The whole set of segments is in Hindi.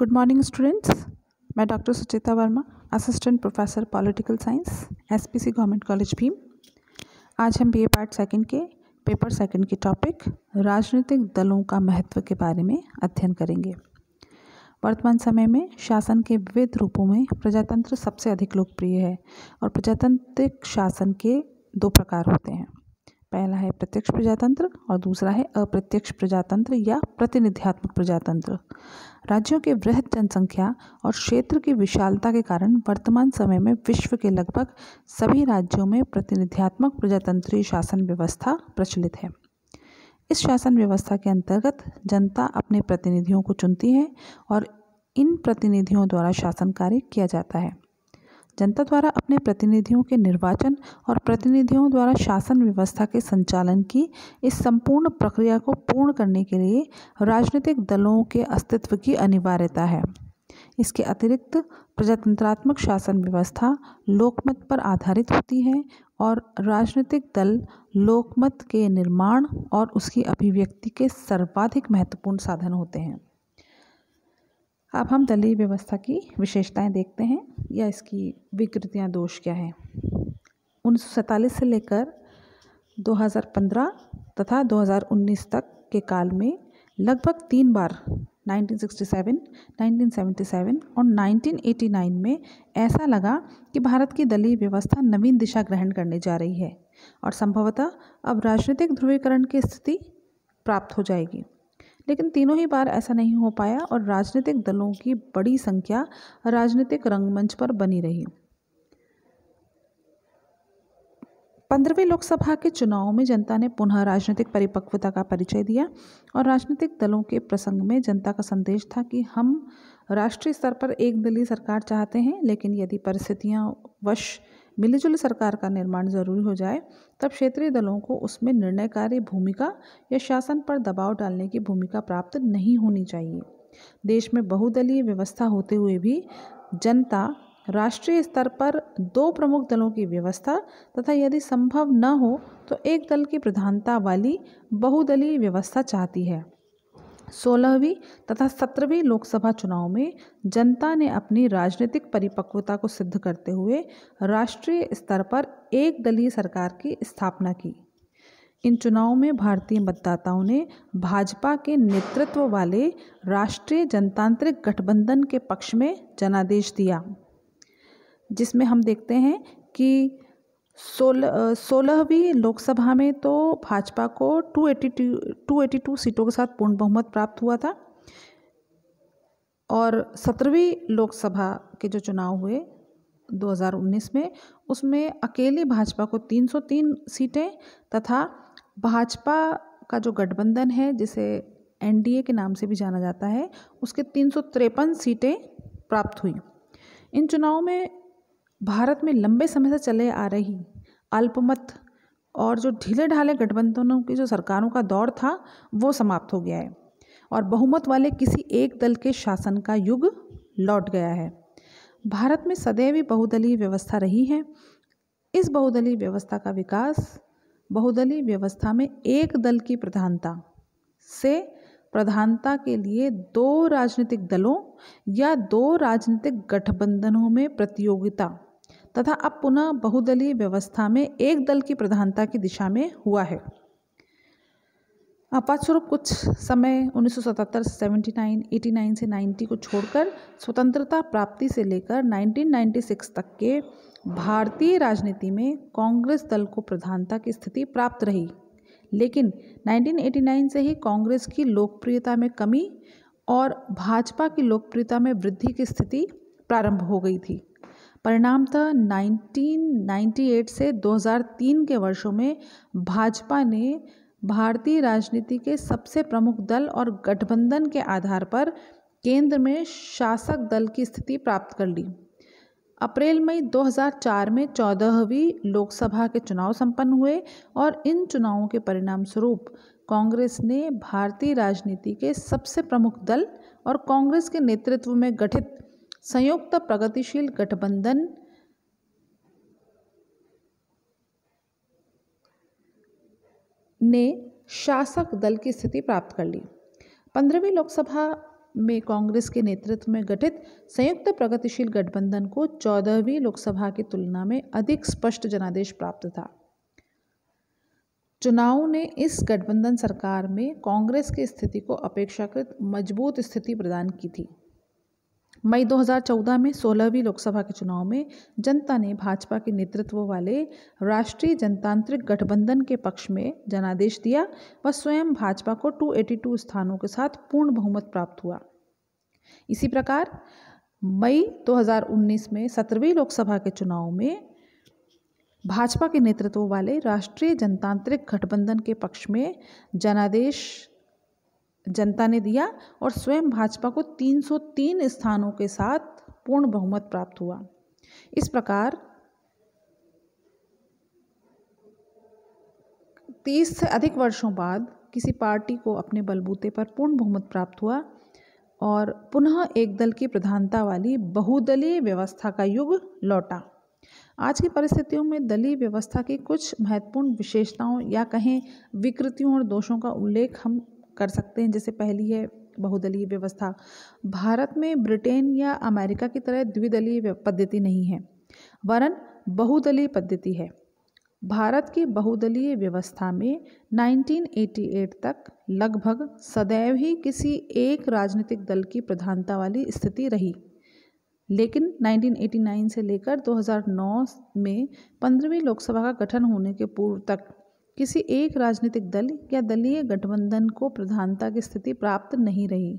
गुड मॉर्निंग स्टूडेंट्स मैं doctor Sucheta Verma assistant professor political science SPC government college Bhim आज हम बीए पार्ट सेकंड के पेपर सेकंड के टॉपिक राजनीतिक दलों का महत्व के बारे में अध्ययन करेंगे वर्तमान समय में शासन के विविध रूपों में प्रजातंत्र सबसे अधिक लोकप्रिय है और प्रजातांत्रिक शासन के दो प्रकार होते हैं पहला है प्रत्यक्ष प्रजातंत्र और दूसरा है अप्रत्यक्ष प्रजातंत्र या प्रतिनिध्यात्मक प्रजातंत्र राज्यों के वृहद जनसंख्या और क्षेत्र की विशालता के कारण वर्तमान समय में विश्व के लगभग सभी राज्यों में प्रतिनिध्यात्मक प्रजातंत्रीय शासन व्यवस्था प्रचलित है इस शासन व्यवस्था के अंतर्गत जनता अपने प्रतिनिधियों को चुनती है और इन प्रतिनिधियों द्वारा शासन कार्य किया जाता है जनता द्वारा अपने प्रतिनिधियों के निर्वाचन और प्रतिनिधियों द्वारा शासन व्यवस्था के संचालन की इस संपूर्ण प्रक्रिया को पूर्ण करने के लिए राजनीतिक दलों के अस्तित्व की अनिवार्यता है इसके अतिरिक्त प्रजातंत्रात्मक शासन व्यवस्था लोकमत पर आधारित होती है और राजनीतिक दल लोकमत के निर्माण और उसकी अभिव्यक्ति के सर्वाधिक महत्वपूर्ण साधन होते हैं अब हम दलीय व्यवस्था की विशेषताएं देखते हैं या इसकी विकृतियाँ दोष क्या है उन्नीस से लेकर 2015 तथा 2019 तक के काल में लगभग तीन बार 1967, 1977 और 1989 में ऐसा लगा कि भारत की दलीय व्यवस्था नवीन दिशा ग्रहण करने जा रही है और संभवतः अब राजनीतिक ध्रुवीकरण की स्थिति प्राप्त हो जाएगी लेकिन तीनों ही बार ऐसा नहीं हो पाया और राजनीतिक दलों की बड़ी संख्या राजनीतिक रंगमंच पर बनी रही पंद्रहवीं लोकसभा के चुनावों में जनता ने पुनः राजनीतिक परिपक्वता का परिचय दिया और राजनीतिक दलों के प्रसंग में जनता का संदेश था कि हम राष्ट्रीय स्तर पर एक दलीय सरकार चाहते हैं लेकिन यदि परिस्थितियाँ वश मिलीजुल सरकार का निर्माण जरूरी हो जाए तब क्षेत्रीय दलों को उसमें निर्णयकारी भूमिका या शासन पर दबाव डालने की भूमिका प्राप्त नहीं होनी चाहिए देश में बहुदलीय व्यवस्था होते हुए भी जनता राष्ट्रीय स्तर पर दो प्रमुख दलों की व्यवस्था तथा यदि संभव न हो तो एक दल की प्रधानता वाली बहुदलीय व्यवस्था चाहती है सोलहवीं तथा सत्रहवीं लोकसभा चुनाव में जनता ने अपनी राजनीतिक परिपक्वता को सिद्ध करते हुए राष्ट्रीय स्तर पर एक दलीय सरकार की स्थापना की इन चुनावों में भारतीय मतदाताओं ने भाजपा के नेतृत्व वाले राष्ट्रीय जनतांत्रिक गठबंधन के पक्ष में जनादेश दिया जिसमें हम देखते हैं कि सोलह सोलहवीं लोकसभा में तो भाजपा को two eighty two two eighty two सीटों के साथ पूर्ण बहुमत प्राप्त हुआ था और सत्रहवीं लोकसभा के जो चुनाव हुए 2019 में उसमें अकेली भाजपा को 303 सीटें तथा भाजपा का जो गठबंधन है जिसे एनडीए के नाम से भी जाना जाता है उसके तीन सीटें प्राप्त हुई इन चुनावों में भारत में लंबे समय से चले आ रही अल्पमत और जो ढीले ढाले गठबंधनों की जो सरकारों का दौर था वो समाप्त हो गया है और बहुमत वाले किसी एक दल के शासन का युग लौट गया है भारत में सदैव ही बहुदलीय व्यवस्था रही है इस बहुदलीय व्यवस्था का विकास बहुदलीय व्यवस्था में एक दल की प्रधानता से प्रधानता के लिए दो राजनीतिक दलों या दो राजनीतिक गठबंधनों में प्रतियोगिता तथा अब पुनः बहुदलीय व्यवस्था में एक दल की प्रधानता की दिशा में हुआ है आपातस्वरूप कुछ समय 1977, 79, 89 से 90 को छोड़कर स्वतंत्रता प्राप्ति से लेकर 1996 तक के भारतीय राजनीति में कांग्रेस दल को प्रधानता की स्थिति प्राप्त रही लेकिन 1989 से ही कांग्रेस की लोकप्रियता में कमी और भाजपा की लोकप्रियता में वृद्धि की स्थिति प्रारंभ हो गई थी परिणामतः 1998 से 2003 के वर्षों में भाजपा ने भारतीय राजनीति के सबसे प्रमुख दल और गठबंधन के आधार पर केंद्र में शासक दल की स्थिति प्राप्त कर ली अप्रैल मई 2004 में चौदहवीं लोकसभा के चुनाव संपन्न हुए और इन चुनावों के परिणाम स्वरूप कांग्रेस ने भारतीय राजनीति के सबसे प्रमुख दल और कांग्रेस के नेतृत्व में गठित संयुक्त प्रगतिशील गठबंधन ने शासक दल की स्थिति प्राप्त कर ली पंद्रहवीं लोकसभा में कांग्रेस के नेतृत्व में गठित संयुक्त प्रगतिशील गठबंधन को चौदहवीं लोकसभा की तुलना में अधिक स्पष्ट जनादेश प्राप्त था चुनाव ने इस गठबंधन सरकार में कांग्रेस की स्थिति को अपेक्षाकृत मजबूत स्थिति प्रदान की थी मई 2014 में सोलहवीं लोकसभा के चुनाव में जनता ने भाजपा के नेतृत्व वाले राष्ट्रीय जनतांत्रिक गठबंधन के पक्ष में जनादेश दिया व स्वयं भाजपा को 282 स्थानों के साथ पूर्ण बहुमत प्राप्त हुआ इसी प्रकार मई 2019 में सत्रहवीं लोकसभा के चुनाव में भाजपा के नेतृत्व वाले राष्ट्रीय जनतांत्रिक गठबंधन के पक्ष में जनादेश जनता ने दिया और स्वयं भाजपा को 303 स्थानों के साथ पूर्ण बहुमत प्राप्त हुआ इस प्रकार 30 से अधिक वर्षों बाद किसी पार्टी को अपने बलबूते पर पूर्ण बहुमत प्राप्त हुआ और पुनः एक दल की प्रधानता वाली बहुदलीय व्यवस्था का युग लौटा आज की परिस्थितियों में दलीय व्यवस्था की कुछ महत्वपूर्ण विशेषताओं या कहें विकृतियों और दोषों का उल्लेख हम कर सकते हैं जैसे पहली है बहुदलीय व्यवस्था भारत में ब्रिटेन या अमेरिका की तरह द्विदलीय पद्धति नहीं है वरन बहुदलीय पद्धति है भारत की बहुदलीय व्यवस्था में 1988 तक लगभग सदैव ही किसी एक राजनीतिक दल की प्रधानता वाली स्थिति रही लेकिन 1989 से लेकर 2009 में पंद्रहवीं लोकसभा का गठन होने के पूर्व तक किसी एक राजनीतिक दल या दलीय गठबंधन को प्रधानता की स्थिति प्राप्त नहीं रही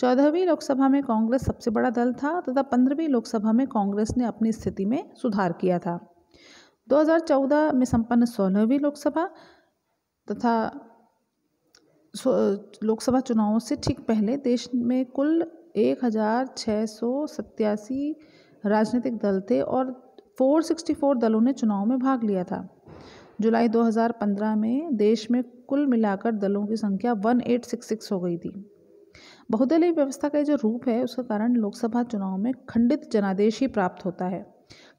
चौदहवीं लोकसभा में कांग्रेस सबसे बड़ा दल था तथा पंद्रहवीं लोकसभा में कांग्रेस ने अपनी स्थिति में सुधार किया था 2014 में संपन्न सोलहवीं लोकसभा तथा लोकसभा चुनावों से ठीक पहले देश में कुल एक राजनीतिक दल थे और 464 दलों ने चुनाव में भाग लिया था जुलाई 2015 में देश में कुल मिलाकर दलों की संख्या 1866 हो गई थी बहुदलीय व्यवस्था का जो रूप है उसका कारण लोकसभा चुनाव में खंडित जनादेश ही प्राप्त होता है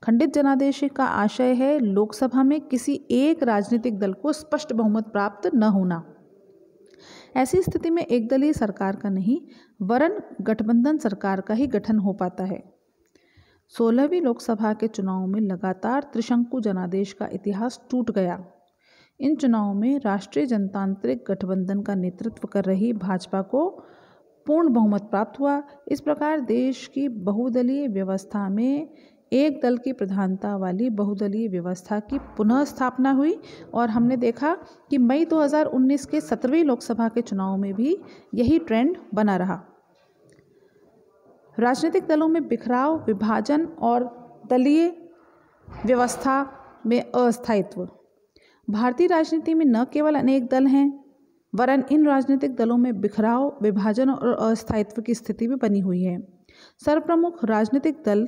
खंडित जनादेश का आशय है लोकसभा में किसी एक राजनीतिक दल को स्पष्ट बहुमत प्राप्त न होना ऐसी स्थिति में एक दलीय सरकार का नहीं वरन गठबंधन सरकार का ही गठन हो पाता है सोलहवीं लोकसभा के चुनाव में लगातार त्रिशंकु जनादेश का इतिहास टूट गया इन चुनावों में राष्ट्रीय जनतांत्रिक गठबंधन का नेतृत्व कर रही भाजपा को पूर्ण बहुमत प्राप्त हुआ इस प्रकार देश की बहुदलीय व्यवस्था में एक दल की प्रधानता वाली बहुदलीय व्यवस्था की पुनः स्थापना हुई और हमने देखा कि मई 2019 के सत्रहवीं लोकसभा के चुनाव में भी यही ट्रेंड बना रहा राजनीतिक दलों में बिखराव विभाजन और दलीय व्यवस्था में अस्थायित्व भारतीय राजनीति में न केवल अनेक दल हैं वरन इन राजनीतिक दलों में बिखराव विभाजन और अस्थायित्व की स्थिति भी बनी हुई है सर्वप्रमुख राजनीतिक दल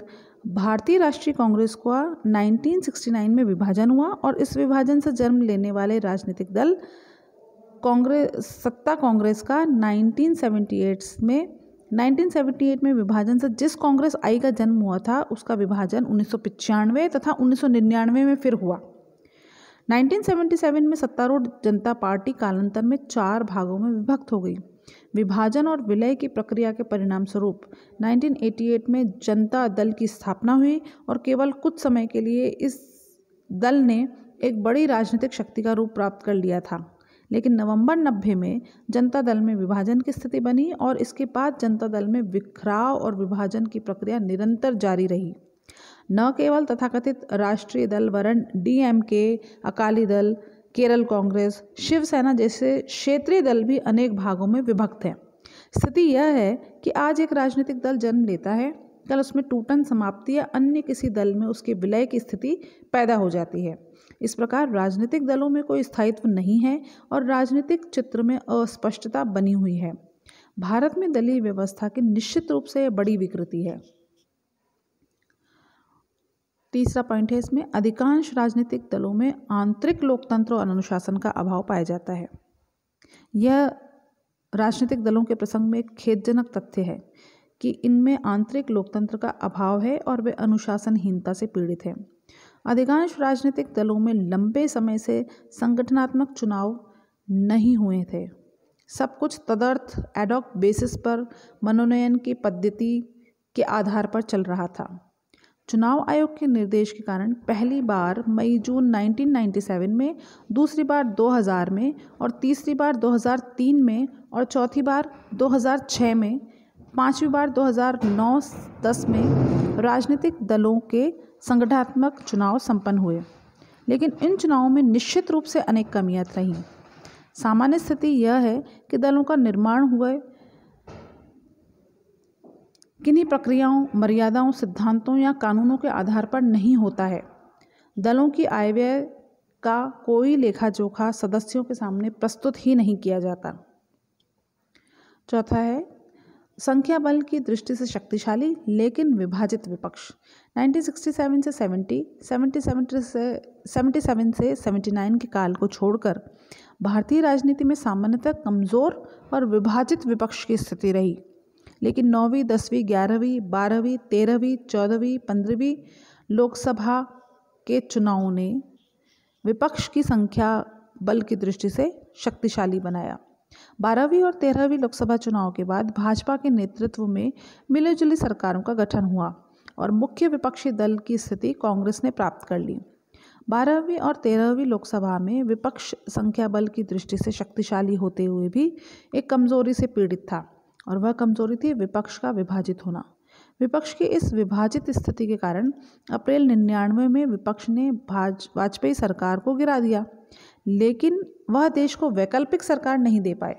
भारतीय राष्ट्रीय कांग्रेस का 1969 में विभाजन हुआ और इस विभाजन से जन्म लेने वाले राजनीतिक दल कांग्रेस सत्ता कांग्रेस का 1978 में 1978 में विभाजन से जिस कांग्रेस आई का जन्म हुआ था उसका विभाजन उन्नीस तथा उन्नीस में फिर हुआ 1977 में सत्तारूढ़ जनता पार्टी कालांतर में चार भागों में विभक्त हो गई विभाजन और विलय की प्रक्रिया के परिणाम स्वरूप 1988 में जनता दल की स्थापना हुई और केवल कुछ समय के लिए इस दल ने एक बड़ी राजनीतिक शक्ति का रूप प्राप्त कर लिया था लेकिन नवंबर नब्बे में जनता दल में विभाजन की स्थिति बनी और इसके बाद जनता दल में बिखराव और विभाजन की प्रक्रिया निरंतर जारी रही न केवल तथाकथित राष्ट्रीय दल वरण डीएमके अकाली दल केरल कांग्रेस शिवसेना जैसे क्षेत्रीय दल भी अनेक भागों में विभक्त हैं स्थिति यह है कि आज एक राजनीतिक दल जन्म लेता है कल उसमें टूटन समाप्ति या अन्य किसी दल में उसके विलय की स्थिति पैदा हो जाती है इस प्रकार राजनीतिक दलों में कोई स्थायित्व नहीं है और राजनीतिक चित्र में अस्पष्टता बनी हुई है भारत में दलीय व्यवस्था की निश्चित रूप से बड़ी विकृति है तीसरा पॉइंट है इसमें अधिकांश राजनीतिक दलों में आंतरिक लोकतंत्र और अनुशासन का अभाव पाया जाता है यह राजनीतिक दलों के प्रसंग में एक खेदजनक तथ्य है कि इनमें आंतरिक लोकतंत्र का अभाव है और वे अनुशासनहीनता से पीड़ित हैं अधिकांश राजनीतिक दलों में लंबे समय से संगठनात्मक चुनाव नहीं हुए थे सब कुछ तदर्थ एडॉक बेसिस पर मनोनयन की पद्धति के आधार पर चल रहा था चुनाव आयोग के निर्देश के कारण पहली बार मई जून 1997 में दूसरी बार 2000 में और तीसरी बार 2003 में और चौथी बार 2006 में पांचवी बार 2009-10 में राजनीतिक दलों के संगठनात्मक चुनाव संपन्न हुए लेकिन इन चुनावों में निश्चित रूप से अनेक कमियां रहीं सामान्य स्थिति यह है कि दलों का निर्माण हुए किन्हीं प्रक्रियाओं मर्यादाओं सिद्धांतों या कानूनों के आधार पर नहीं होता है दलों की आय व्यय का कोई लेखा जोखा सदस्यों के सामने प्रस्तुत ही नहीं किया जाता चौथा है संख्या बल की दृष्टि से शक्तिशाली लेकिन विभाजित विपक्ष 1967 से 70, 77 से 77 से 79 के काल को छोड़कर भारतीय राजनीति में सामान्यतः कमज़ोर और विभाजित विपक्ष की स्थिति रही लेकिन नौवीं दसवीं ग्यारहवीं बारहवीं तेरहवीं चौदहवीं पंद्रहवीं लोकसभा के चुनावों ने विपक्ष की संख्या बल की दृष्टि से शक्तिशाली बनाया बारहवीं और तेरहवीं लोकसभा चुनाव के बाद भाजपा के नेतृत्व में मिलीजुली सरकारों का गठन हुआ और मुख्य विपक्षी दल की स्थिति कांग्रेस ने प्राप्त कर ली बारहवीं और तेरहवीं लोकसभा में विपक्ष संख्या बल की दृष्टि से शक्तिशाली होते हुए भी एक कमजोरी से पीड़ित था और वह कमजोरी थी विपक्ष का विभाजित होना विपक्ष की इस विभाजित स्थिति के कारण अप्रैल निन्यानवे में विपक्ष ने भाज वाजपेयी सरकार को गिरा दिया लेकिन वह देश को वैकल्पिक सरकार नहीं दे पाए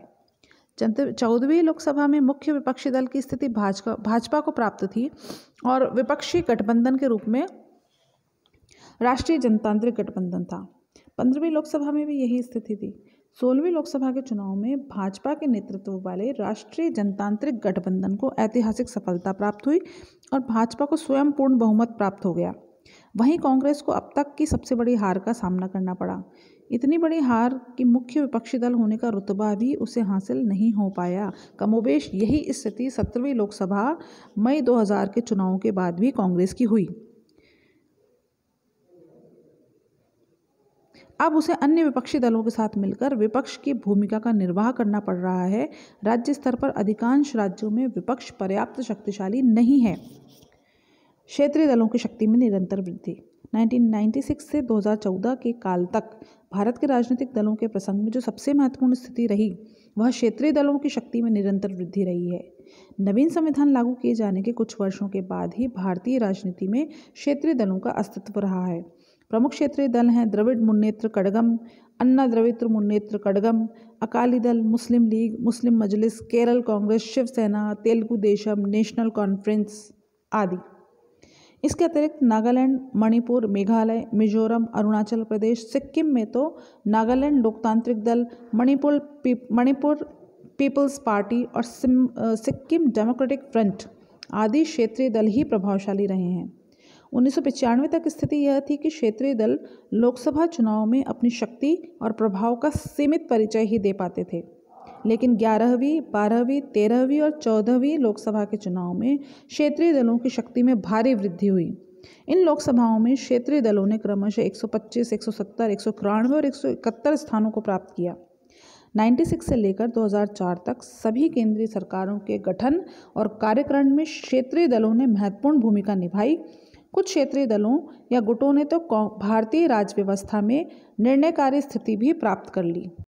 चौदहवीं लोकसभा में मुख्य विपक्षी दल की स्थिति भाजपा भाजपा को प्राप्त थी और विपक्षी गठबंधन के रूप में राष्ट्रीय जनतांत्रिक गठबंधन था पंद्रहवीं लोकसभा में भी यही स्थिति थी सोलहवीं लोकसभा के चुनाव में भाजपा के नेतृत्व वाले राष्ट्रीय जनतांत्रिक गठबंधन को ऐतिहासिक सफलता प्राप्त हुई और भाजपा को स्वयं पूर्ण बहुमत प्राप्त हो गया वहीं कांग्रेस को अब तक की सबसे बड़ी हार का सामना करना पड़ा इतनी बड़ी हार कि मुख्य विपक्षी दल होने का रुतबा भी उसे हासिल नहीं हो पाया कमोबेश यही स्थिति सत्रहवीं लोकसभा मई 2000 के चुनावों के बाद भी कांग्रेस की हुई अब उसे अन्य विपक्षी दलों के साथ मिलकर विपक्ष की भूमिका का निर्वाह करना पड़ रहा है राज्य स्तर पर अधिकांश राज्यों में विपक्ष पर्याप्त शक्तिशाली नहीं है क्षेत्रीय दलों की शक्ति में निरंतर वृद्धि 1996 से 2014 के काल तक भारत के राजनीतिक दलों के प्रसंग में जो सबसे महत्वपूर्ण स्थिति रही वह क्षेत्रीय दलों की शक्ति में निरंतर वृद्धि रही है नवीन संविधान लागू किए जाने के कुछ वर्षों के बाद ही भारतीय राजनीति में क्षेत्रीय दलों का अस्तित्व रहा है प्रमुख क्षेत्रीय दल हैं द्रविड़ मुन्नेत्र कड़गम अन्ना द्रवित्र Munnetra Kazhagam Akali Dal Muslim League Muslim Majlis Kerala Congress Shivsena Telugu Desam National Conference आदि इसके अतिरिक्त नागालैंड मणिपुर मेघालय मिजोरम अरुणाचल प्रदेश सिक्किम में तो नागालैंड लोकतांत्रिक दल मणिपुर पीप, मणिपुर पीपल्स पार्टी और सिक्किम डेमोक्रेटिक फ्रंट आदि क्षेत्रीय दल ही प्रभावशाली रहे हैं उन्नीस तक स्थिति यह थी कि क्षेत्रीय दल लोकसभा चुनाव में अपनी शक्ति और प्रभाव का सीमित परिचय ही दे पाते थे लेकिन ग्यारहवीं बारहवीं तेरहवीं और चौदहवीं लोकसभा के चुनाव में क्षेत्रीय दलों की शक्ति में भारी वृद्धि हुई इन लोकसभाओं में क्षेत्रीय दलों ने क्रमशः 125, 170, एक और एक स्थानों को प्राप्त किया 96 से लेकर 2004 तक सभी केंद्रीय सरकारों के गठन और कार्यक्रम में क्षेत्रीय दलों ने महत्वपूर्ण भूमिका निभाई कुछ क्षेत्रीय दलों या गुटों ने तो भारतीय राज्य व्यवस्था में निर्णयकारी स्थिति भी प्राप्त कर ली